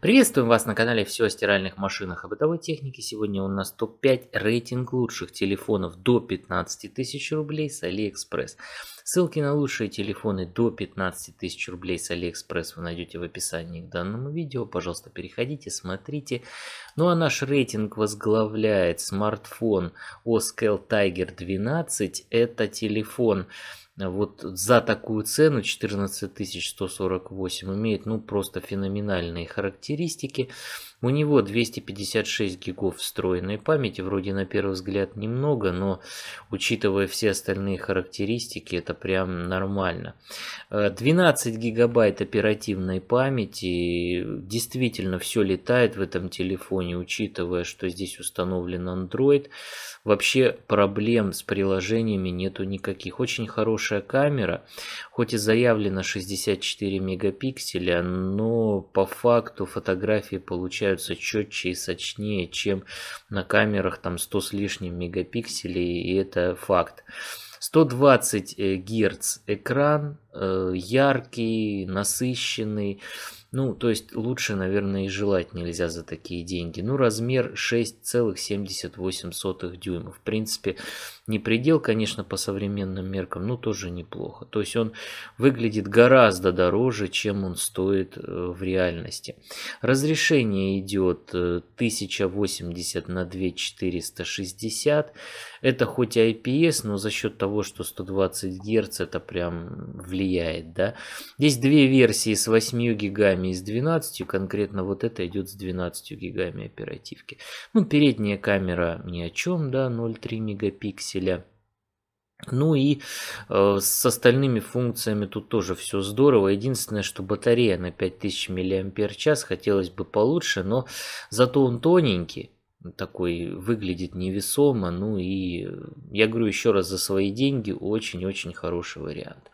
Приветствуем вас на канале «Все о стиральных машинах и бытовой технике». Сегодня у нас топ-5 рейтинг лучших телефонов до 15 тысяч рублей с Алиэкспресс. Ссылки на лучшие телефоны до 15 тысяч рублей с Алиэкспресс вы найдете в описании к данному видео. Пожалуйста, переходите, смотрите. Ну а наш рейтинг возглавляет смартфон Oscal Tiger 12. Это телефон э, вот за такую цену 14148 имеет ну просто феноменальные характеристики. У него 256 гигов встроенной памяти, вроде на первый взгляд немного, но учитывая все остальные характеристики, это прям нормально. 12 э, гигабайт оперативной памяти, действительно все летает в этом телефоне, учитывая, что здесь установлен Android. Вообще проблем с приложениями нету никаких. Очень хорошая камера, хоть и заявлено 64 мегапикселя, но по факту фотографии получают ощущаются четче и сочнее, чем на камерах там 100 с лишним мегапикселей, и это факт. 120 э, Гц экран, э, яркий, насыщенный. Ну, то есть лучше, наверное, и желать нельзя за такие деньги. Ну, размер 6,78 дюйма. В принципе, не предел, конечно, по современным меркам, но тоже неплохо. То есть он выглядит гораздо дороже, чем он стоит э, в реальности. Разрешение идет 1080 э, на 2460. Это хоть IPS, но за счет того, что 120 Гц, это прям влияет. Да? Есть две версии с 8 гигами и с 12. Конкретно вот это идет с 12 гигами оперативки. Ну, передняя камера ни о чем, да, 0,3 мегапикселя пользователя. Ну и э, с остальными функциями тут тоже все здорово. Единственное, что батарея на 5000 мАч хотелось бы получше, но зато он тоненький такой выглядит невесомо. Ну и э, я говорю еще раз за свои деньги, очень-очень хороший вариант.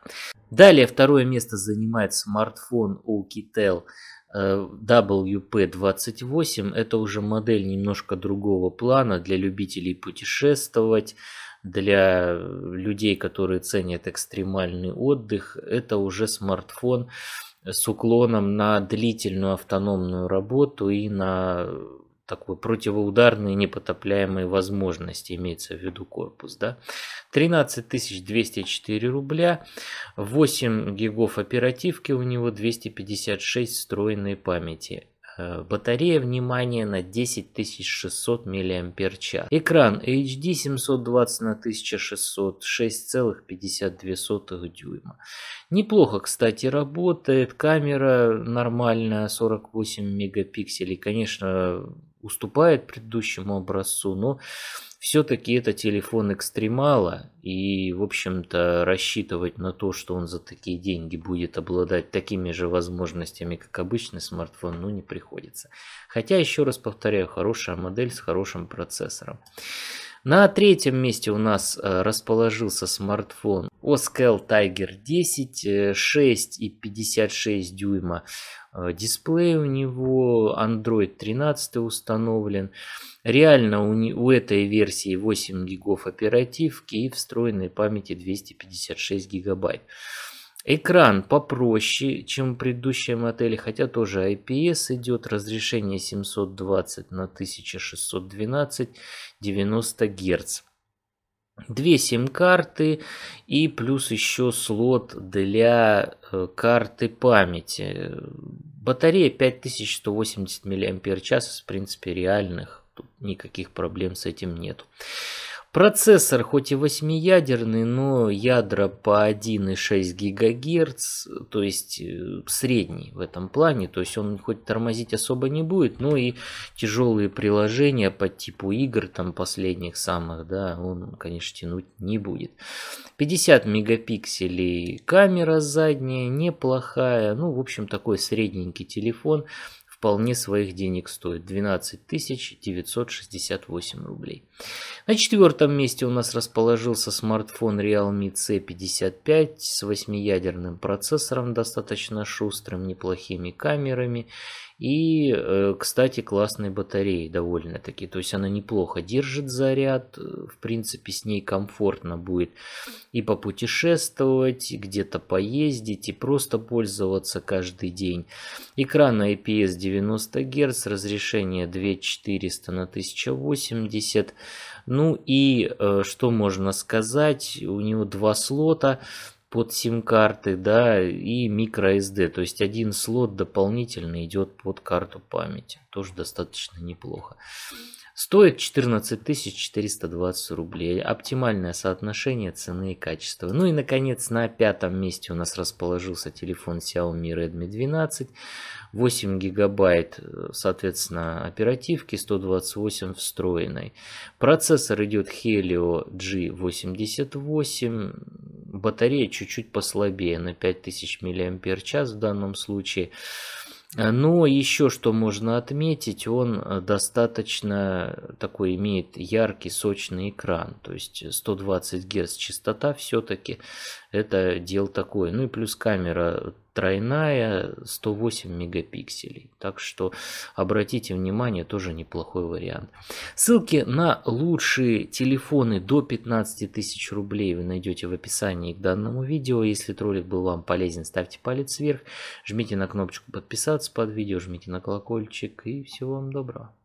Далее второе место занимает смартфон Oukitel э, WP28. Это уже модель немножко другого плана для любителей путешествовать для э, людей, которые ценят экстремальный отдых, это уже смартфон с уклоном на длительную автономную работу и на э, такой противоударные непотопляемые возможности, имеется в виду корпус. Да? 13 204 рубля, 8 гигов оперативки у него, 256 встроенной памяти. Э, батарея, внимания на 10600 мАч. Экран HD 720 на 1600, 6,52 дюйма. Неплохо, кстати, работает. Камера нормальная, 48 мегапикселей. Конечно, уступает предыдущему образцу, но все-таки это телефон экстремала, и, в общем-то, рассчитывать на то, что он за такие деньги будет обладать такими же возможностями, как обычный смартфон, ну не приходится. Хотя, еще раз повторяю, хорошая модель с хорошим процессором. На третьем месте у нас э, расположился смартфон Oskel Tiger 10, 6 э, и 56 дюйма. Э, дисплей у него Android 13 установлен. Реально у, не, у этой версии 8 гигов оперативки и встроенной памяти 256 гигабайт. Экран попроще, чем в предыдущем модели, хотя тоже IPS идет, разрешение 720 на 1612, 90 Гц. Две сим-карты и плюс еще слот для э, карты памяти. Батарея 5180 мАч, в принципе, реальных. Тут никаких проблем с этим нету. Процессор хоть и восьмиядерный, но ядра по 1,6 ГГц, то есть э, средний в этом плане, то есть он хоть тормозить особо не будет, но и тяжелые приложения по типу игр там последних самых, да, он, конечно, тянуть не будет. 50 мегапикселей камера задняя, неплохая, ну, в общем, такой средненький телефон вполне своих денег стоит 12 968 рублей. На четвертом месте у нас расположился смартфон Realme C55 с восьмиядерным процессором, достаточно шустрым, неплохими камерами и, э, кстати, классные батареи довольно-таки. То есть она неплохо держит заряд. Э, в принципе, с ней комфортно будет и попутешествовать, и где-то поездить, и просто пользоваться каждый день. Экран IPS 90 Гц, разрешение 2400 на 1080. Ну и э, что можно сказать? У него два слота под сим-карты, да, и microSD. То есть один слот дополнительно идет под карту памяти. Тоже достаточно неплохо. Стоит 14 420 рублей. Оптимальное соотношение цены и качества. Ну и, наконец, на пятом месте у нас расположился телефон Xiaomi Redmi 12. 8 гигабайт, э, соответственно, оперативки, 128 встроенной. Процессор идет Helio G88 батарея чуть-чуть послабее, на 5000 мАч в данном случае. Но еще что можно отметить, он э, достаточно такой имеет яркий, сочный экран. То есть 120 Гц частота все-таки это дел такое. Ну и плюс камера тройная 108 мегапикселей. Так что обратите внимание, тоже неплохой вариант. Ссылки на лучшие телефоны до 15 тысяч рублей вы найдете в описании к данному видео. Если ролик был вам полезен, ставьте палец вверх, жмите на кнопочку подписаться под видео, жмите на колокольчик и всего вам доброго.